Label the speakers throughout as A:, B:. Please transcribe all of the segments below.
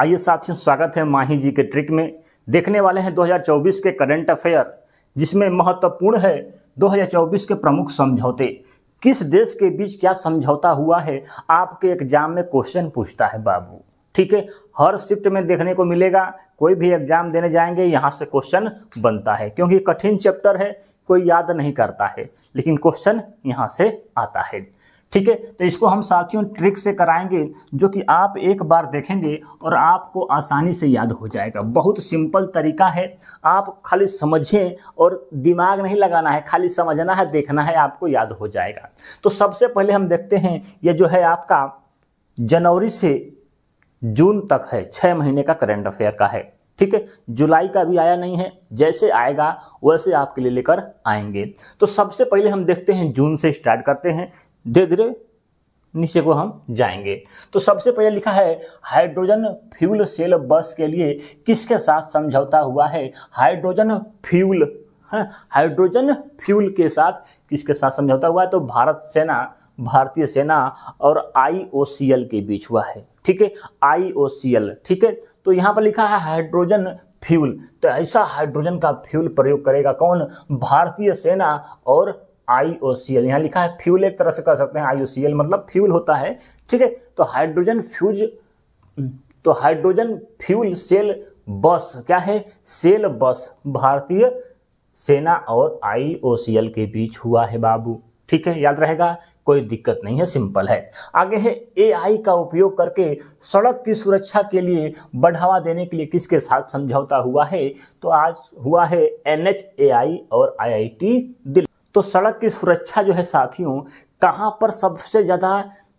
A: आइए साथियों स्वागत है माही जी के ट्रिक में देखने वाले हैं 2024 के करंट अफेयर जिसमें महत्वपूर्ण है 2024 के प्रमुख समझौते किस देश के बीच क्या समझौता हुआ है आपके एग्जाम में क्वेश्चन पूछता है बाबू ठीक है हर शिफ्ट में देखने को मिलेगा कोई भी एग्जाम देने जाएंगे यहाँ से क्वेश्चन बनता है क्योंकि कठिन चैप्टर है कोई याद नहीं करता है लेकिन क्वेश्चन यहाँ से आता है ठीक है तो इसको हम साथियों ट्रिक से कराएंगे जो कि आप एक बार देखेंगे और आपको आसानी से याद हो जाएगा बहुत सिंपल तरीका है आप खाली समझें और दिमाग नहीं लगाना है खाली समझना है देखना है आपको याद हो जाएगा तो सबसे पहले हम देखते हैं ये जो है आपका जनवरी से जून तक है छः महीने का करेंट अफेयर का है ठीक है जुलाई का भी आया नहीं है जैसे आएगा वैसे आपके लिए लेकर आएंगे तो सबसे पहले हम देखते हैं जून से स्टार्ट करते हैं धीरे धीरे नीचे को हम जाएंगे तो सबसे पहले लिखा है हाइड्रोजन फ्यूल सेल बस के लिए किसके साथ समझौता हुआ है हाइड्रोजन फ्यूल हाँ, हाइड्रोजन फ्यूल के साथ किसके साथ समझौता हुआ है तो भारत सेना भारतीय सेना और आईओसीएल के बीच हुआ है ठीक है आईओसीएल ठीक है तो यहाँ पर लिखा है हाइड्रोजन फ्यूल तो ऐसा हाइड्रोजन का फ्यूल प्रयोग करेगा कौन भारतीय सेना और आई ओ सी एल यहाँ लिखा है फ्यूल एक तरह से कर सकते हैं आई ओ सी एल मतलब फ्यूल होता है ठीक है तो हाइड्रोजन फ्यूज तो हाइड्रोजन फ्यूल सेल बस क्या है सेल बस भारतीय सेना और आई ओ सी एल के बीच हुआ है बाबू ठीक है याद रहेगा कोई दिक्कत नहीं है सिंपल है आगे है एआई का उपयोग करके सड़क की सुरक्षा के लिए बढ़ावा देने के लिए किसके साथ समझौता हुआ है तो आज हुआ है ए आई और आईआईटी दिल्ली तो सड़क की सुरक्षा जो है साथियों कहाँ पर सबसे ज़्यादा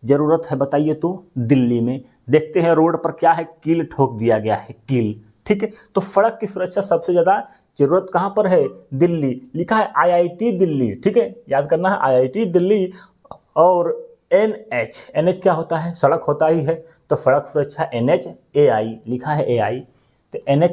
A: ज़रूरत है बताइए तो दिल्ली में देखते हैं रोड पर क्या है कील ठोक दिया गया है कील ठीक है तो सड़क की सुरक्षा सबसे ज़्यादा जरूरत कहाँ पर है दिल्ली लिखा है आईआईटी दिल्ली ठीक है याद करना है आईआईटी दिल्ली और एन एच एन एच क्या होता है सड़क होता ही है तो सड़क सुरक्षा एन एच ए आई लिखा है ए आई तो एन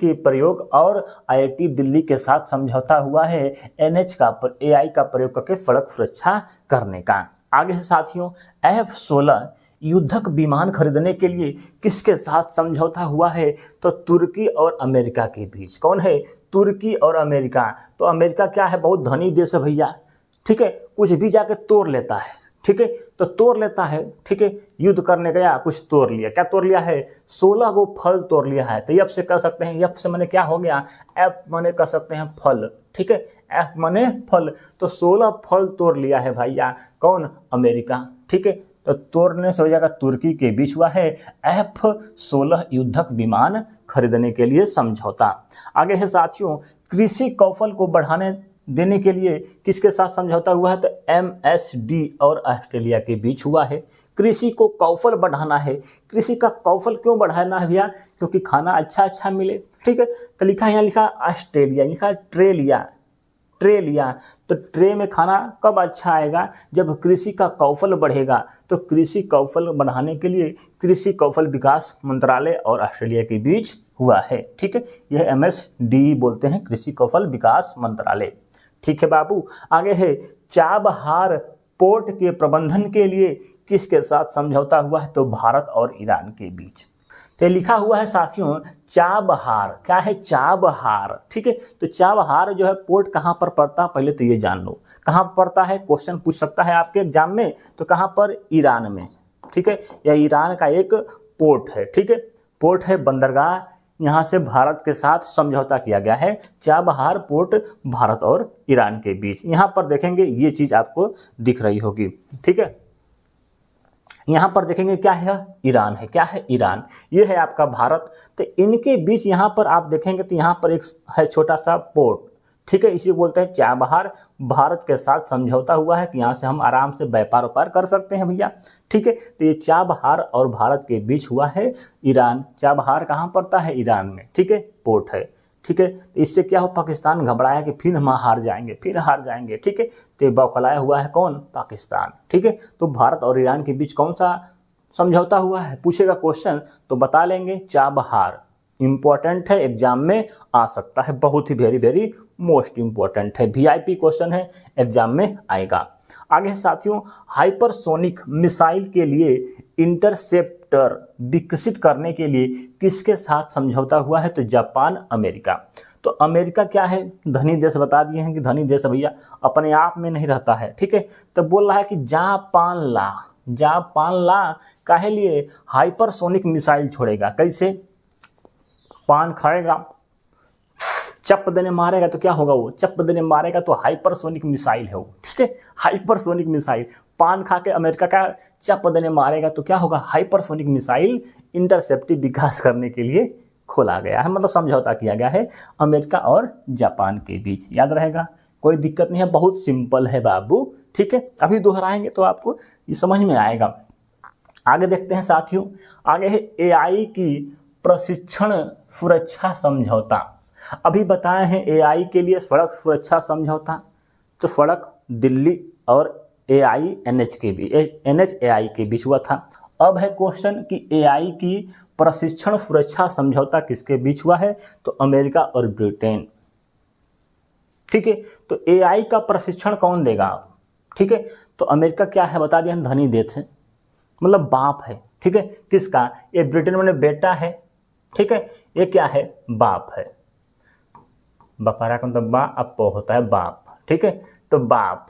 A: के प्रयोग और आई दिल्ली के साथ समझौता हुआ है एन का ए का प्रयोग करके सड़क सुरक्षा करने का आगे है साथियों एफ सोलह युद्धक विमान खरीदने के लिए किसके साथ समझौता हुआ है तो तुर्की और अमेरिका के बीच कौन है तुर्की और अमेरिका तो अमेरिका क्या है बहुत धनी देश है भैया ठीक है कुछ भी जाके तोड़ लेता है ठीक है तो तोड़ लेता है ठीक है युद्ध करने गया कुछ तोड़ लिया क्या तोड़ लिया है सोलह गो फल तोड़ लिया है तो यप से कह सकते हैं यप से मैंने क्या हो गया एप मैंने कह सकते हैं फल ठीक है एफ मैने फल तो सोलह फल तोड़ लिया है भैया कौन अमेरिका ठीक है तो तोड़ने से हो जाएगा तुर्की के बीच हुआ है एफ सोलह युद्धक विमान खरीदने के लिए समझौता आगे है साथियों कृषि कौशल को बढ़ाने देने के लिए किसके साथ समझौता हुआ है तो डी और ऑस्ट्रेलिया के बीच हुआ है कृषि को कौफल बढ़ाना है कृषि का कौफल क्यों बढ़ाना है भैया क्योंकि तो खाना अच्छा अच्छा मिले ठीक है तो लिखा है यहाँ लिखा ऑस्ट्रेलिया लिखा ट्रेलिया ट्रे लिया तो ट्रे में खाना कब अच्छा आएगा जब कृषि का कौफल बढ़ेगा तो कृषि कौफल बढ़ाने के लिए कृषि कौफल विकास मंत्रालय और ऑस्ट्रेलिया के बीच हुआ है ठीक है यह एम एस डी बोलते हैं कृषि कौशल विकास मंत्रालय ठीक है बाबू आगे है चाबहार पोर्ट के प्रबंधन के लिए किसके साथ समझौता हुआ है तो भारत और ईरान के बीच तो लिखा हुआ है साथियों चाबहार क्या है चाबहार ठीक है तो चाबहार जो है पोर्ट कहाँ पर पड़ता है पहले तो ये जान लो कहाँ पड़ता है क्वेश्चन पूछ सकता है आपके एग्जाम में तो कहाँ पर ईरान में ठीक है या ईरान का एक पोर्ट है ठीक है पोर्ट है बंदरगाह यहाँ से भारत के साथ समझौता किया गया है चाबहार पोर्ट भारत और ईरान के बीच यहाँ पर देखेंगे ये चीज़ आपको दिख रही होगी ठीक है यहाँ पर देखेंगे क्या है ईरान है क्या है ईरान ये है आपका भारत तो इनके बीच यहाँ पर आप देखेंगे तो यहाँ पर एक है छोटा सा पोर्ट ठीक है इसलिए बोलते हैं चाबहार भारत के साथ समझौता हुआ है कि यहाँ से हम आराम से व्यापार व्यापार कर सकते हैं भैया ठीक है तो ये चाबहार और भारत के बीच हुआ है ईरान चाबहार कहाँ पड़ता है ईरान में ठीक है पोर्ट है ठीक है तो इससे क्या हो पाकिस्तान घबराया कि फिर हम हार जाएंगे फिर हार जाएंगे ठीक है तो बौखलाया हुआ है कौन पाकिस्तान ठीक है तो भारत और ईरान के बीच कौन सा समझौता हुआ है पूछेगा क्वेश्चन तो बता लेंगे चाबहार इंपॉर्टेंट है एग्जाम में आ सकता है बहुत ही वेरी वेरी मोस्ट इंपॉर्टेंट है वीआईपी क्वेश्चन है एग्जाम में आएगा आगे साथियों हाइपरसोनिक मिसाइल के लिए इंटरसेप्टर विकसित करने के लिए किसके साथ समझौता हुआ है तो जापान अमेरिका तो अमेरिका क्या है धनी देश बता दिए हैं कि धनी देश भैया अपने आप में नहीं रहता है ठीक है तो बोल रहा है कि जापान ला जापान ला काहे लिए हाइपरसोनिक मिसाइल छोड़ेगा कैसे पान खाएगा चप देने मारेगा तो क्या होगा वो चप देने मारेगा तो हाइपरसोनिक मिसाइल है वो ठीक है हाइपरसोनिक मिसाइल पान खा के अमेरिका का चप देने मारेगा तो क्या होगा हाइपरसोनिक मिसाइल इंटरसेप्टिव विकास करने के लिए खोला गया है मतलब समझौता किया गया है अमेरिका और जापान के बीच याद रहेगा कोई दिक्कत नहीं है बहुत सिंपल है बाबू ठीक है अभी दोहराएंगे तो आपको ये समझ में आएगा आगे देखते हैं साथियों आगे है एआई की प्रशिक्षण सुरक्षा समझौता अभी बताए हैं एआई के लिए सड़क सुरक्षा समझौता तो सड़क दिल्ली और ए आई एन एच के बीच एन एच ए आई के बीच हुआ था अब है क्वेश्चन कि ए आई की प्रशिक्षण सुरक्षा समझौता किसके बीच हुआ है तो अमेरिका और ब्रिटेन ठीक है तो ए आई का प्रशिक्षण कौन देगा आप ठीक है तो अमेरिका क्या है बता दिया धनी देश है मतलब बाप है ठीक है किसका ये ब्रिटेन में बेटा है ठीक है ये क्या है बाप है बपारा का मतलब बा अपो होता है बाप ठीक है तो बाप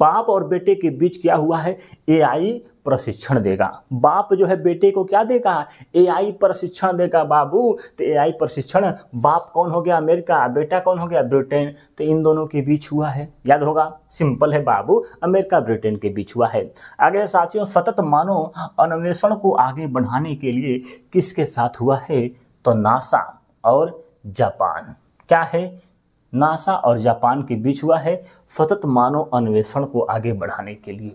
A: बाप और बेटे के बीच क्या हुआ है एआई प्रशिक्षण देगा बाप जो है बेटे को क्या देगा एआई प्रशिक्षण देगा बाबू तो एआई प्रशिक्षण बाप कौन हो गया अमेरिका बेटा कौन हो गया ब्रिटेन तो इन दोनों के बीच हुआ है याद होगा सिंपल है बाबू अमेरिका ब्रिटेन के बीच हुआ है आगे साथियों सतत मानव अन्वेषण को आगे बढ़ाने के लिए किसके साथ हुआ है तो नासा और जापान क्या है नासा और जापान के बीच हुआ है फतत मानव अन्वेषण को आगे बढ़ाने के लिए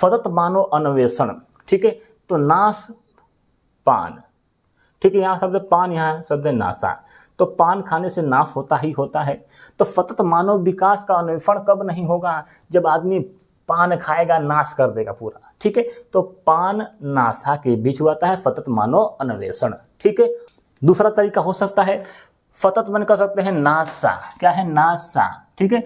A: फतत मानव अन्वेषण ठीक है तो नास पान ठीक है यहाँ शब्द पान यहाँ शब्द नासा तो पान खाने से नाश होता ही होता है तो फतत मानव विकास का अन्वेषण कब नहीं होगा जब आदमी पान खाएगा नाश कर देगा पूरा ठीक है तो पान नासा के बीच हुआ है फतत मानव अन्वेषण ठीक है दूसरा तरीका हो सकता है मन कर सकते हैं नासा क्या है नासा ठीक है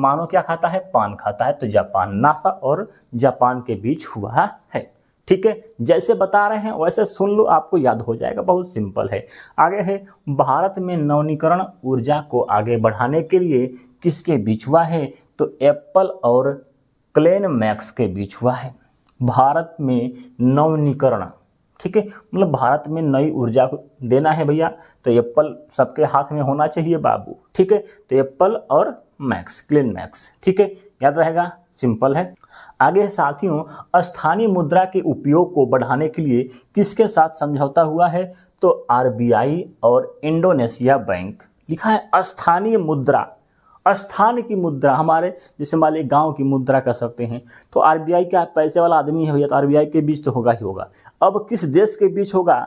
A: मानो क्या खाता है पान खाता है तो जापान नासा और जापान के बीच हुआ है ठीक है जैसे बता रहे हैं वैसे सुन लो आपको याद हो जाएगा बहुत सिंपल है आगे है भारत में नवनीकरण ऊर्जा को आगे बढ़ाने के लिए किसके बीच हुआ है तो एप्पल और क्लेन मैक्स के बीच हुआ है भारत में नवनीकरण ठीक है मतलब भारत में नई ऊर्जा को देना है भैया तो एप्पल सबके हाथ में होना चाहिए बाबू ठीक है तो एप्पल और मैक्स क्लीन मैक्स ठीक है याद रहेगा सिंपल है आगे साथियों स्थानीय मुद्रा के उपयोग को बढ़ाने के लिए किसके साथ समझौता हुआ है तो आरबीआई और इंडोनेशिया बैंक लिखा है स्थानीय मुद्रा स्थान की मुद्रा हमारे जैसे मान लीजिए गाँव की मुद्रा कर सकते हैं तो आई का पैसे वाला आदमी है भैया तो आई के बीच तो होगा ही होगा अब किस देश के बीच होगा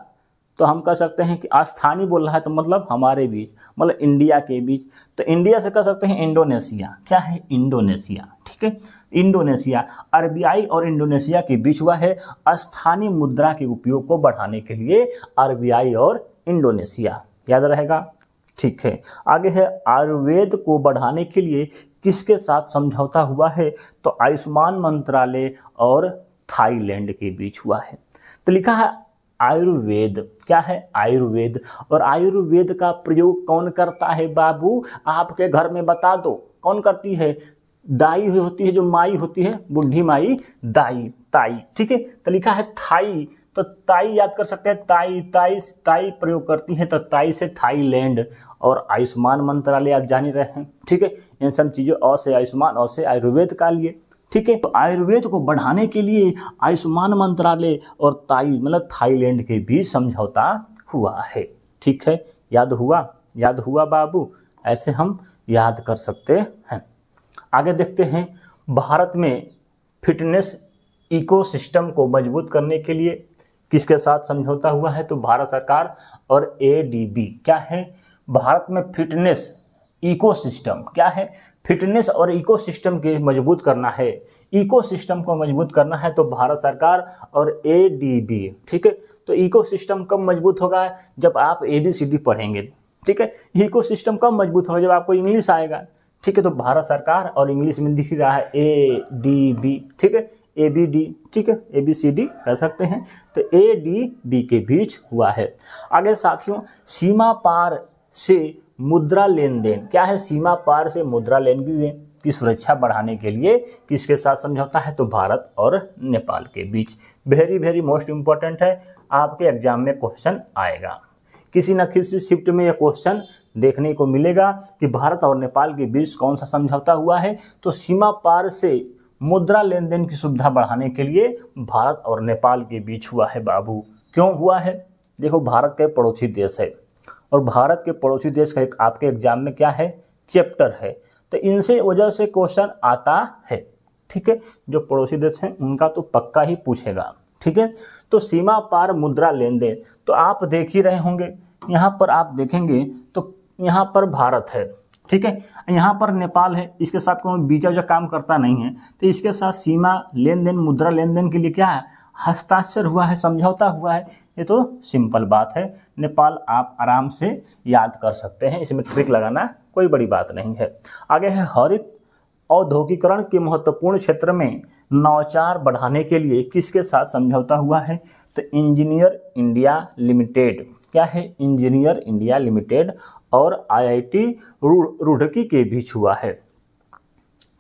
A: तो हम कह सकते हैं कि स्थानीय बोल रहा है तो मतलब हमारे बीच मतलब इंडिया के बीच तो इंडिया से कह सकते हैं इंडोनेशिया क्या है इंडोनेशिया ठीक है इंडोनेशिया आरबीआई और इंडोनेशिया के बीच हुआ है स्थानीय मुद्रा के उपयोग को बढ़ाने के लिए आरबीआई और इंडोनेशिया याद रहेगा ठीक है आगे है आयुर्वेद को बढ़ाने के लिए किसके साथ समझौता हुआ है तो आयुष्मान मंत्रालय और थाईलैंड के बीच हुआ है तो लिखा है आयुर्वेद क्या है आयुर्वेद और आयुर्वेद का प्रयोग कौन करता है बाबू आपके घर में बता दो कौन करती है दाई होती है जो माई होती है बुढ़ी माई दाई ताई ठीक है तो लिखा है थाई तो ताई याद कर सकते हैं ताई ताई ताई प्रयोग करती हैं तो ताई से थाईलैंड और आयुष्मान मंत्रालय आप जान ही रहे हैं ठीक है इन सब चीज़ों और से आयुष्मान और से आयुर्वेद का लिए ठीक है तो आयुर्वेद को बढ़ाने के लिए आयुष्मान मंत्रालय और ताई मतलब थाईलैंड के बीच समझौता हुआ है ठीक है याद हुआ याद हुआ बाबू ऐसे हम याद कर सकते हैं आगे देखते हैं भारत में फिटनेस इकोसिस्टम को मजबूत करने के लिए किसके साथ समझौता हुआ है तो भारत सरकार और बी क्या है भारत में फिटनेस इकोसिस्टम क्या है फिटनेस और इकोसिस्टम के मजबूत करना है इकोसिस्टम को मजबूत करना है तो भारत सरकार और बी ठीक है तो इकोसिस्टम कब मजबूत होगा जब आप ए बी सी डी पढ़ेंगे ठीक है इकोसिस्टम कब मजबूत होगा जब आपको इंग्लिश आएगा ठीक है तो भारत सरकार और इंग्लिश में दिख रहा है ए डी बी ठीक है ए बी डी ठीक है ए बी सी डी कह सकते हैं तो ए डी बी के बीच हुआ है आगे साथियों सीमा पार से मुद्रा लेन देन क्या है सीमा पार से मुद्रा लेन देन की सुरक्षा बढ़ाने के लिए किसके साथ समझौता है तो भारत और नेपाल के बीच वेरी वेरी मोस्ट इंपॉर्टेंट है आपके एग्जाम में क्वेश्चन आएगा किसी न किसी शिफ्ट में यह क्वेश्चन देखने को मिलेगा कि भारत और नेपाल के बीच कौन सा समझौता हुआ है तो सीमा पार से मुद्रा लेन देन की सुविधा बढ़ाने के लिए भारत और नेपाल के बीच हुआ है बाबू क्यों हुआ है देखो भारत का पड़ोसी देश है और भारत के पड़ोसी देश का एक आपके एग्जाम में क्या है चैप्टर है तो इनसे वजह से क्वेश्चन आता है ठीक है जो पड़ोसी देश हैं उनका तो पक्का ही पूछेगा ठीक है तो सीमा पार मुद्रा लेन देन तो आप देख ही रहे होंगे यहाँ पर आप देखेंगे तो यहाँ पर भारत है ठीक है यहाँ पर नेपाल है इसके साथ कोई बीजा जो काम करता नहीं है तो इसके साथ सीमा लेन देन मुद्रा लेन देन के लिए क्या है हस्ताक्षर हुआ है समझौता हुआ है ये तो सिंपल बात है नेपाल आप आराम से याद कर सकते हैं इसमें ट्रिक लगाना कोई बड़ी बात नहीं है आगे है हरित औद्योगिकरण के महत्वपूर्ण क्षेत्र में नवाचार बढ़ाने के लिए किसके साथ समझौता हुआ है तो इंजीनियर इंडिया लिमिटेड क्या है इंजीनियर इंडिया लिमिटेड और आईआईटी रुड़की के बीच हुआ है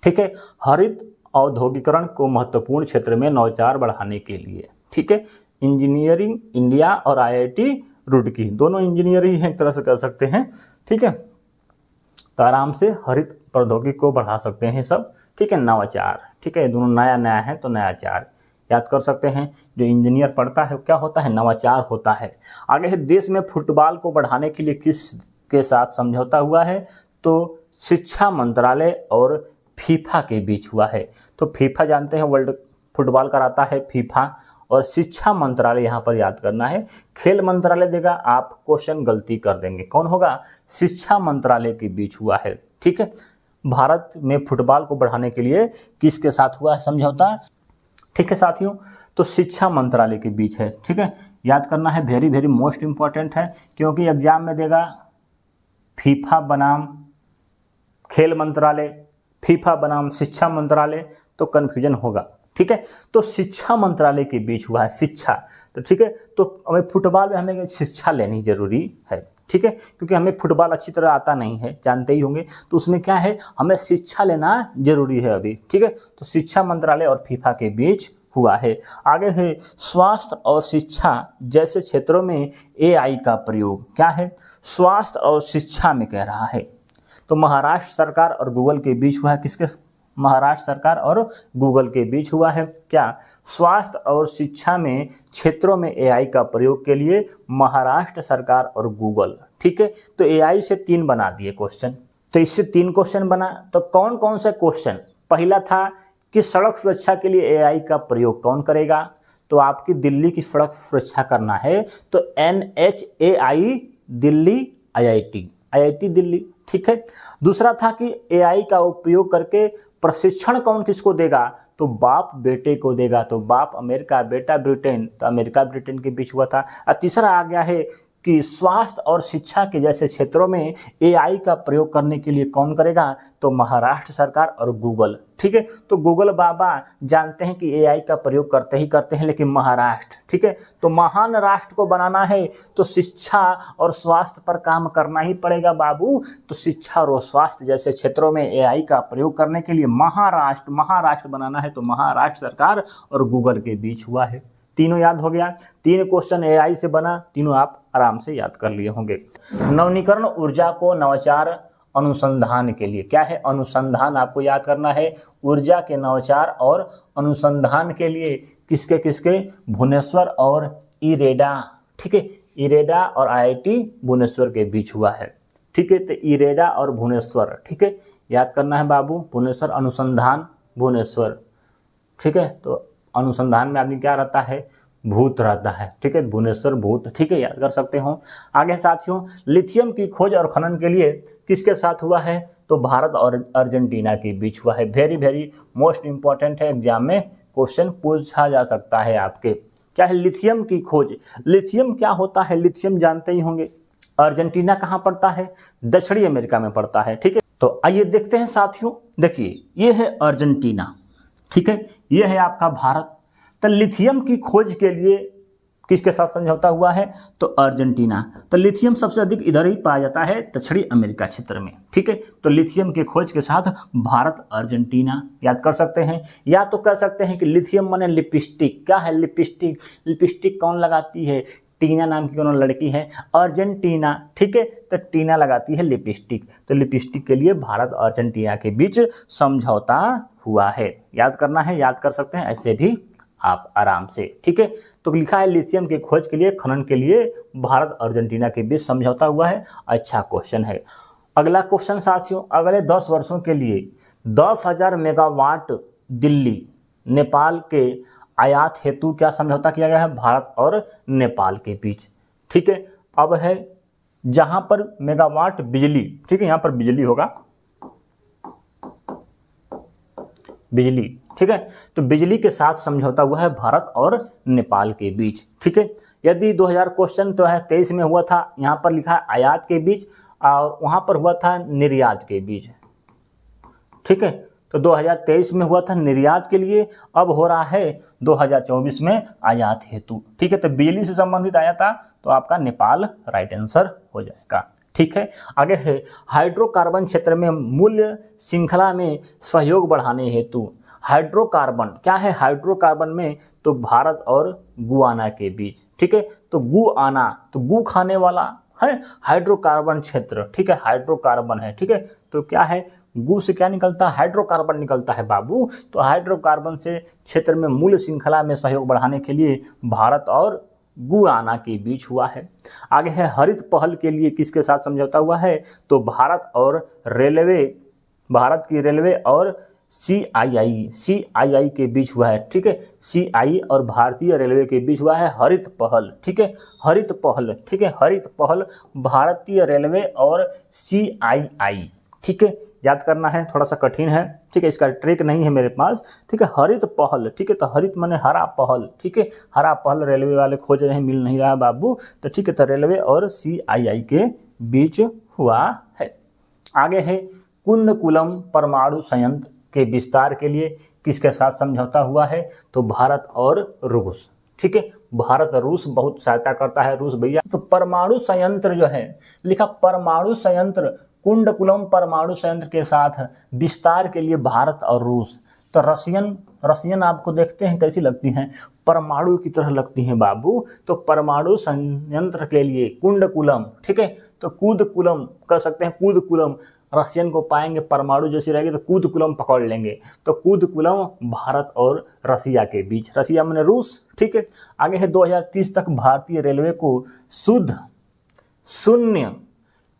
A: ठीक है हरित औद्योगिकरण को महत्वपूर्ण क्षेत्र में नवचार बढ़ाने के लिए ठीक है इंजीनियरिंग इंडिया और आईआईटी रुड़की दोनों इंजीनियर ही एक तरह से कर सकते हैं ठीक है तो आराम से हरित प्रौद्योगिकी को बढ़ा सकते हैं सब ठीक है नवाचार ठीक है दोनों नया नया है तो नयाचार याद कर सकते हैं जो इंजीनियर पढ़ता है क्या होता है नवाचार होता है आगे है देश में फुटबॉल को बढ़ाने के लिए किस के साथ समझौता हुआ है तो शिक्षा मंत्रालय और फीफा के बीच हुआ है तो फीफा जानते हैं वर्ल्ड फुटबॉल कराता है फीफा और शिक्षा मंत्रालय यहाँ पर याद करना है खेल मंत्रालय देगा आप क्वेश्चन गलती कर देंगे कौन होगा शिक्षा मंत्रालय के बीच हुआ है ठीक है भारत में फुटबॉल को बढ़ाने के लिए किसके साथ हुआ है समझौता ठीक है साथियों तो शिक्षा मंत्रालय के बीच है ठीक है याद करना है वेरी वेरी मोस्ट इंपॉर्टेंट है क्योंकि एग्जाम में देगा फीफा बनाम खेल मंत्रालय फीफा बनाम शिक्षा मंत्रालय तो कन्फ्यूजन होगा ठीक है तो शिक्षा मंत्रालय के बीच हुआ है शिक्षा तो ठीक है तो हमें फुटबॉल में हमें शिक्षा लेनी जरूरी है ठीक है क्योंकि हमें फुटबॉल अच्छी तरह आता नहीं है जानते ही होंगे तो उसमें क्या है हमें शिक्षा लेना जरूरी है अभी ठीक है तो शिक्षा मंत्रालय और फीफा के बीच हुआ है आगे है स्वास्थ्य और शिक्षा जैसे क्षेत्रों में एआई का प्रयोग क्या है स्वास्थ्य और शिक्षा में कह रहा है तो महाराष्ट्र सरकार और गूगल के बीच हुआ किसके महाराष्ट्र सरकार और गूगल के बीच हुआ है क्या स्वास्थ्य और शिक्षा में क्षेत्रों में एआई का प्रयोग के लिए महाराष्ट्र सरकार और गूगल ठीक है तो एआई से तीन बना दिए क्वेश्चन तो इससे तीन क्वेश्चन बना तो कौन कौन सा क्वेश्चन पहला था कि सड़क सुरक्षा के लिए एआई का प्रयोग कौन करेगा तो आपकी दिल्ली की सड़क सुरक्षा करना है तो N H A I Delhi Delhi ठीक है दूसरा था कि एआई का उपयोग करके प्रशिक्षण कौन किसको देगा तो बाप बेटे को देगा तो बाप अमेरिका बेटा ब्रिटेन तो अमेरिका ब्रिटेन के बीच हुआ था और तीसरा आ गया है कि स्वास्थ्य और शिक्षा के जैसे क्षेत्रों में एआई का प्रयोग करने के लिए कौन करेगा तो महाराष्ट्र सरकार और गूगल ठीक है तो गूगल बाबा जानते हैं कि एआई का प्रयोग करते ही करते हैं लेकिन महाराष्ट्र ठीक है तो महान राष्ट्र को बनाना है तो शिक्षा और स्वास्थ्य पर काम करना ही पड़ेगा बाबू तो शिक्षा और स्वास्थ्य जैसे क्षेत्रों में एआई का प्रयोग करने के लिए महाराष्ट्र महाराष्ट्र बनाना है तो महाराष्ट्र सरकार और गूगल के बीच हुआ है तीनों याद हो गया तीन क्वेश्चन एआई से बना तीनों आप आराम से याद कर लिए होंगे नवनीकरण ऊर्जा को नवाचार अनुसंधान के लिए क्या है अनुसंधान आपको याद करना है ऊर्जा के नवाचार और अनुसंधान के लिए किसके किसके भुवनेश्वर और इरेडा ठीक है इरेडा और आईआईटी भुवनेश्वर के बीच हुआ है ठीक है तो इरेडा और भुवनेश्वर ठीक है याद करना है बाबू भुवनेश्वर अनुसंधान भुवनेश्वर ठीक है तो अनुसंधान में आदमी क्या रहता है भूत रहता है ठीक है भुवनेश्वर भूत ठीक है याद कर सकते हो आगे साथियों लिथियम की खोज और खनन के लिए किसके साथ हुआ है तो भारत और अर्जेंटीना के बीच हुआ है वेरी वेरी मोस्ट इंपॉर्टेंट है एग्जाम में क्वेश्चन पूछा जा सकता है आपके क्या है लिथियम की खोज लिथियम क्या होता है लिथियम जानते ही होंगे अर्जेंटीना कहाँ पड़ता है दक्षिणी अमेरिका में पड़ता है ठीक है तो आइए देखते हैं साथियों देखिए ये है अर्जेंटीना ठीक है ये है आपका भारत तो लिथियम की खोज के लिए किसके साथ समझौता हुआ है तो अर्जेंटीना तो लिथियम सबसे अधिक इधर ही पाया जाता है दक्षिणी अमेरिका क्षेत्र में ठीक है तो लिथियम के खोज के साथ भारत अर्जेंटीना याद कर सकते हैं या तो कह सकते हैं कि लिथियम माने लिपस्टिक क्या है लिपस्टिक लिपस्टिक कौन लगाती है टीना नाम की कोनो लड़की है अर्जेंटीना ठीक है तो टीना लगाती है लिपस्टिक तो लिपस्टिक के लिए भारत और अर्जेंटीना के बीच समझौता हुआ है याद करना है याद कर सकते हैं ऐसे भी आप आराम से ठीक है तो लिखा है लिथियम के खोज के लिए खनन के लिए भारत अर्जेंटीना के बीच समझौता हुआ है अच्छा क्वेश्चन है अगला क्वेश्चन साथियों अगले दस वर्षों के लिए दस हज़ार मेगावाट दिल्ली नेपाल के आयात हेतु क्या समझौता किया गया है भारत और नेपाल के बीच ठीक है अब है जहां पर मेगावाट बिजली ठीक है यहां पर बिजली होगा बिजली ठीक है तो बिजली के साथ समझौता हुआ है भारत और नेपाल के बीच ठीक है यदि 2000 क्वेश्चन तो है तेईस में हुआ था यहां पर लिखा है आयात के बीच और वहां पर हुआ था निर्यात के बीच ठीक है तो 2023 में हुआ था निर्यात के लिए अब हो रहा है 2024 में आयात हेतु ठीक है तो बिजली से संबंधित आया था तो आपका नेपाल राइट आंसर हो जाएगा ठीक है आगे है हाइड्रोकार्बन क्षेत्र में मूल्य श्रृंखला में सहयोग बढ़ाने हेतु हाइड्रोकार्बन क्या है हाइड्रोकार्बन में तो भारत और गुआना के बीच ठीक है तो गुआना तो गु खाने वाला है हाइड्रोकार्बन क्षेत्र ठीक है हाइड्रोकार्बन है ठीक है तो क्या है गु से क्या निकलता है हाइड्रोकार्बन निकलता है बाबू तो हाइड्रोकार्बन से क्षेत्र में मूल श्रृंखला में सहयोग बढ़ाने के लिए भारत और गुआना के बीच हुआ है आगे है हरित पहल के लिए किसके साथ समझौता हुआ है तो भारत और रेलवे भारत की रेलवे और सी आई आई सी आई आई के बीच हुआ है ठीक है सी आई और भारतीय रेलवे के बीच हुआ है हरित पहल ठीक है हरित पहल ठीक है हरित पहल भारतीय रेलवे और सी आई आई ठीक है याद करना है थोड़ा सा कठिन है ठीक है इसका ट्रिक नहीं है मेरे पास ठीक है हरित पहल ठीक है तो हरित माने हरा पहल ठीक है हरा पहल रेलवे वाले खोज रहे हैं मिल नहीं रहा बाबू तो ठीक है तो रेलवे और सी आई आई के बीच हुआ है आगे है कुंदकुलम परमाणु संयंत्र के विस्तार के लिए किसके साथ समझौता हुआ है तो भारत और रूस ठीक है भारत रूस बहुत सहायता करता है रूस भैया तो परमाणु संयंत्र जो है लिखा परमाणु संयंत्र कुंडकुलम परमाणु संयंत्र के साथ विस्तार के लिए भारत और रूस तो रसियन रसियन आपको देखते हैं कैसी लगती हैं परमाणु की तरह लगती हैं बाबू तो परमाणु संयंत्र के लिए कुंडकुलम ठीक है तो कुदकुलम कह सकते हैं कुदकुलम रशियन को पाएंगे परमाणु जोशी रहेगी तो कुलम पकड़ लेंगे तो कूद कुलम भारत और रसिया के बीच रसिया मैंने रूस ठीक है आगे है 2030 तक भारतीय रेलवे को शुद्ध शून्य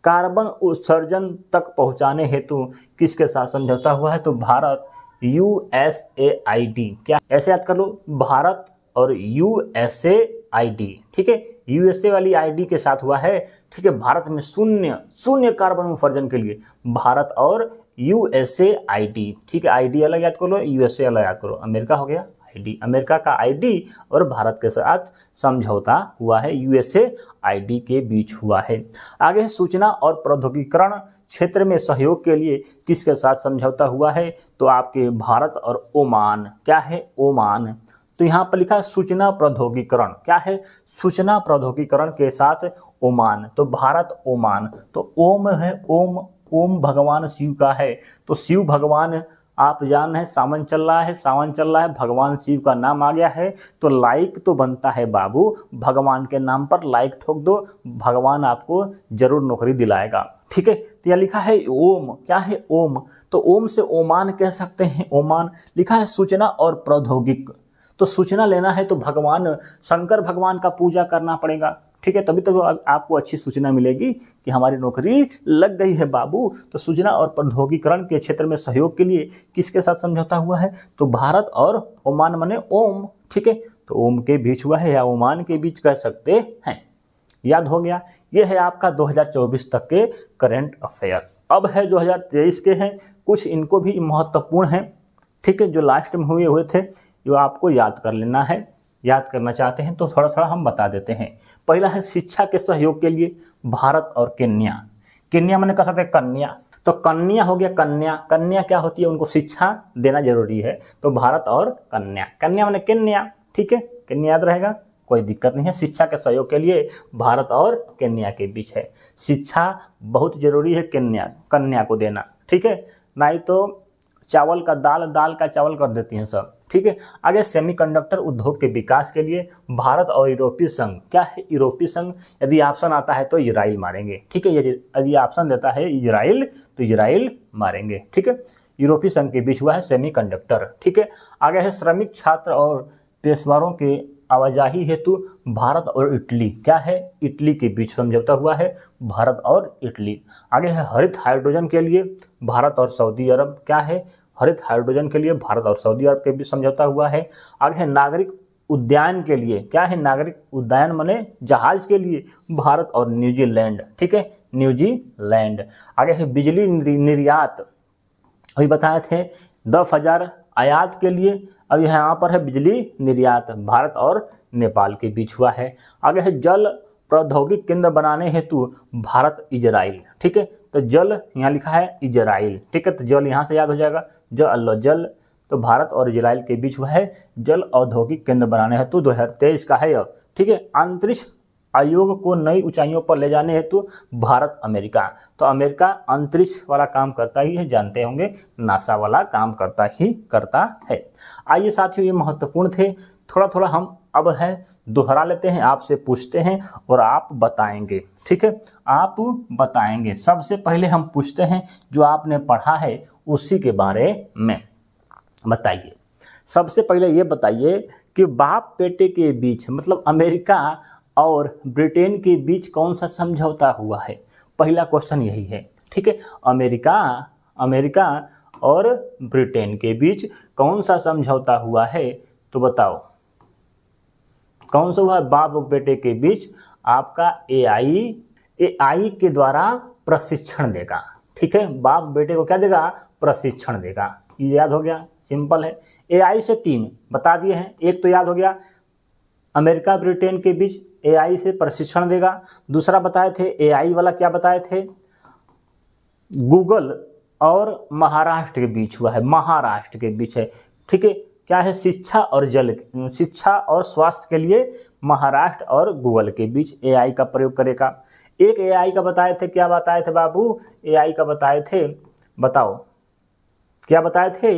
A: कार्बन उत्सर्जन तक पहुंचाने हेतु किसके साथ समझौता हुआ है तो Bharat U S A I D क्या ऐसे याद कर लो भारत और U S A I D ठीक है यूएसए वाली आईडी के साथ हुआ है ठीक है भारत में शून्य शून्य कार्बन उत्सर्जन के लिए भारत और यूएसए आईडी ठीक है आईडी अलग याद करो यूएसए अलग याद करो अमेरिका हो गया आईडी अमेरिका का आईडी और भारत के साथ समझौता हुआ है यूएसए आईडी के बीच हुआ है आगे है सूचना और प्रौद्योगिकरण क्षेत्र में सहयोग के लिए किसके साथ समझौता हुआ है तो आपके भारत और ओमान क्या है ओमान तो यहाँ पर लिखा सूचना प्रौद्योगिकरण क्या है सूचना प्रौद्योगिकरण के साथ ओमान तो भारत ओमान तो ओम है ओम ओम भगवान शिव का है तो शिव भगवान आप जान रहे हैं सावन चल रहा है सावन चल रहा है भगवान शिव का नाम आ गया है तो लाइक तो बनता है बाबू भगवान के नाम पर लाइक ठोक दो भगवान आपको जरूर नौकरी दिलाएगा ठीक है तो यह लिखा है ओम क्या है ओम तो ओम से ओमान कह सकते हैं ओमान लिखा है सूचना और प्रौद्योगिक तो सूचना लेना है तो भगवान शंकर भगवान का पूजा करना पड़ेगा ठीक है तभी तभी तो आपको अच्छी सूचना मिलेगी कि हमारी नौकरी लग गई है बाबू तो सूचना और प्रौद्योगिकरण के क्षेत्र में सहयोग के लिए किसके साथ समझौता हुआ है तो भारत और ओमान मने ओम ठीक है तो ओम के बीच हुआ है या ओमान के बीच कह सकते हैं याद हो गया ये है आपका 2024 तक के करेंट अफेयर अब है दो के हैं कुछ इनको भी महत्वपूर्ण है ठीक है जो लास्ट में हुए हुए थे जो आपको याद कर लेना है याद करना चाहते हैं तो थोड़ा थोड़ा हम बता देते हैं पहला है शिक्षा के सहयोग के लिए भारत और केन्या केन्या मैंने कह सकते हैं कन्या तो कन्या हो गया कन्या कन्या क्या होती है उनको शिक्षा देना जरूरी है तो भारत और कन्या कन्या मैंने केन्या ठीक है केन्या याद रहेगा कोई दिक्कत नहीं है शिक्षा के सहयोग के लिए भारत और केन्या के बीच है शिक्षा बहुत जरूरी है केन्या कन्या को देना ठीक है नहीं तो चावल का दाल दाल का चावल कर देती हैं सब ठीक है आगे सेमीकंडक्टर उद्योग के विकास के लिए भारत और यूरोपीय संघ क्या है यूरोपीय संघ यदि ऑप्शन आता है तो इजराइल मारेंगे ठीक है यदि यदि ऑप्शन देता है इजराइल तो इजराइल मारेंगे ठीक है यूरोपीय संघ के बीच हुआ है सेमीकंडक्टर ठीक है आगे है श्रमिक छात्र और पेशवारों के आवाजाही हेतु भारत और इटली क्या है इटली के बीच समझौता हुआ है भारत और इटली आगे है हरित हाइड्रोजन के लिए भारत और सऊदी अरब क्या है हरित हाइड्रोजन के लिए भारत और सऊदी अरब के बीच समझौता हुआ है आगे है नागरिक उद्यान के लिए क्या है नागरिक उद्यान मने जहाज के लिए भारत और न्यूजीलैंड ठीक है न्यूजीलैंड आगे है बिजली निर्यात अभी बताए थे दस हजार आयात के लिए अब यहाँ पर है बिजली निर्यात भारत और नेपाल के बीच हुआ है आगे है जल प्रौद्योगिक केंद्र बनाने हेतु भारत इजराइल ठीक है तो जल यहाँ लिखा है इजराइल ठीक है तो जल यहाँ से याद हो जाएगा जल जल तो भारत और इजराइल के बीच वह जल औद्योगिक केंद्र बनाने हेतु दो हज़ार तेईस का है यह ठीक है अंतरिक्ष आयोग को नई ऊंचाइयों पर ले जाने हेतु भारत अमेरिका तो अमेरिका अंतरिक्ष वाला काम करता ही है जानते होंगे नासा वाला काम करता ही करता है आइए साथियों ये महत्वपूर्ण थे थोड़ा थोड़ा हम अब है दोहरा लेते हैं आपसे पूछते हैं और आप बताएंगे ठीक है आप बताएंगे सबसे पहले हम पूछते हैं जो आपने पढ़ा है उसी के बारे में बताइए सबसे पहले ये बताइए कि बाप बेटे के बीच मतलब अमेरिका और ब्रिटेन के बीच कौन सा समझौता हुआ है पहला क्वेश्चन यही है ठीक है अमेरिका अमेरिका और ब्रिटेन के बीच कौन सा समझौता हुआ है तो बताओ कौन सा हुआ बाप बेटे के बीच आपका एआई एआई के द्वारा प्रशिक्षण देगा ठीक है बाप बेटे को क्या देगा प्रशिक्षण देगा ये याद हो गया सिंपल है एआई से तीन बता दिए हैं एक तो याद हो गया अमेरिका ब्रिटेन के बीच एआई से प्रशिक्षण देगा दूसरा बताए थे एआई वाला क्या बताए थे गूगल और महाराष्ट्र के बीच हुआ है महाराष्ट्र के बीच है ठीक है क्या है शिक्षा और जल शिक्षा और स्वास्थ्य के लिए महाराष्ट्र और गूगल के बीच एआई का प्रयोग करेगा एक एआई का बताए थे क्या बताए थे बाबू एआई का बताए थे बताओ क्या बताए थे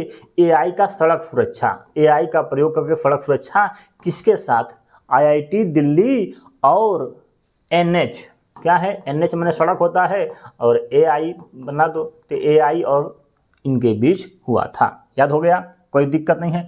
A: एआई का सड़क सुरक्षा एआई का प्रयोग करके सड़क सुरक्षा किसके साथ आईआईटी दिल्ली और एनएच क्या है एनएच मैंने सड़क होता है और एआई बना दो तो एआई और इनके बीच हुआ था याद हो गया कोई दिक्कत नहीं है